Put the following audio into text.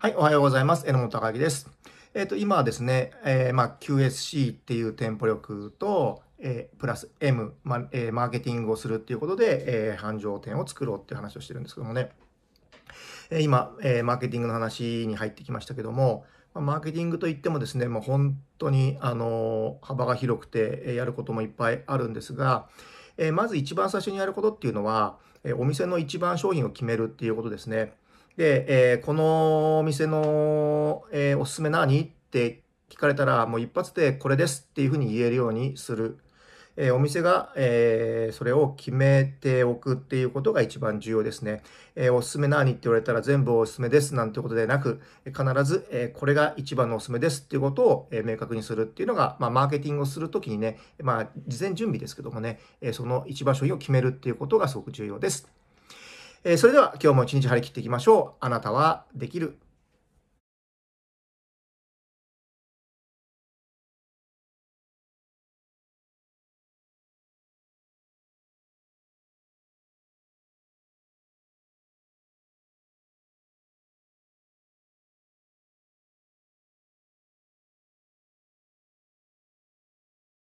はい、おはようございます。榎本隆明です。えっ、ー、と、今はですね、えー、まあ、QSC っていう店舗力と、えー、プラス M、まあえー、マーケティングをするっていうことで、えー、繁盛店を作ろうっていう話をしてるんですけどもね、えー、今、えー、マーケティングの話に入ってきましたけども、まあ、マーケティングといってもですね、もう本当に、あの幅が広くて、えー、やることもいっぱいあるんですが、えー、まず一番最初にやることっていうのは、えー、お店の一番商品を決めるっていうことですね。で、えー、このお店の、えー、おすすめ何って聞かれたら、もう一発でこれですっていうふうに言えるようにする。えー、お店が、えー、それを決めておくっていうことが一番重要ですね。えー、おすすめ何って言われたら全部おすすめですなんてことでなく、必ず、えこれが一番のおすすめですっていうことを、え明確にするっていうのが、まあ、マーケティングをするときにね、まあ、事前準備ですけどもね、えその一場所を決めるっていうことがすごく重要です。えー、それでは今日も一日張り切っていきましょう。あなたはできる。